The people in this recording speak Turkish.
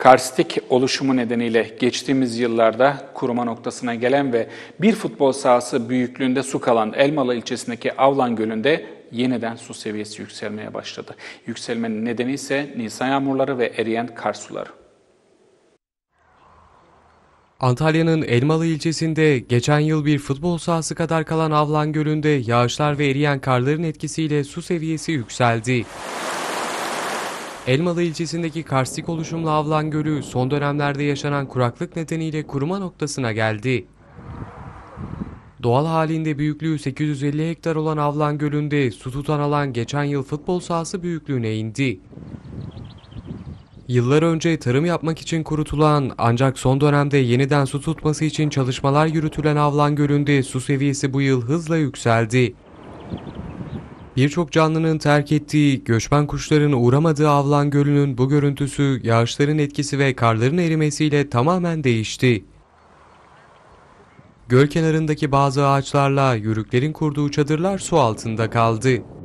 karstik oluşumu nedeniyle geçtiğimiz yıllarda kuruma noktasına gelen ve bir futbol sahası büyüklüğünde su kalan Elmalı ilçesindeki Avlan Gölü'nde yeniden su seviyesi yükselmeye başladı. Yükselmenin nedeni ise Nisan yağmurları ve eriyen kar suları. Antalya'nın Elmalı ilçesinde geçen yıl bir futbol sahası kadar kalan Avlan Gölü'nde yağışlar ve eriyen karların etkisiyle su seviyesi yükseldi. Elmalı ilçesindeki karstik oluşumlu Avlan Gölü son dönemlerde yaşanan kuraklık nedeniyle kuruma noktasına geldi. Doğal halinde büyüklüğü 850 hektar olan Avlan Gölü'nde su tutan alan geçen yıl futbol sahası büyüklüğüne indi. Yıllar önce tarım yapmak için kurutulan ancak son dönemde yeniden su tutması için çalışmalar yürütülen Avlan Gölü'nde su seviyesi bu yıl hızla yükseldi. Birçok canlının terk ettiği, göçmen kuşların uğramadığı avlan gölünün bu görüntüsü yağışların etkisi ve karların erimesiyle tamamen değişti. Göl kenarındaki bazı ağaçlarla yürüklerin kurduğu çadırlar su altında kaldı.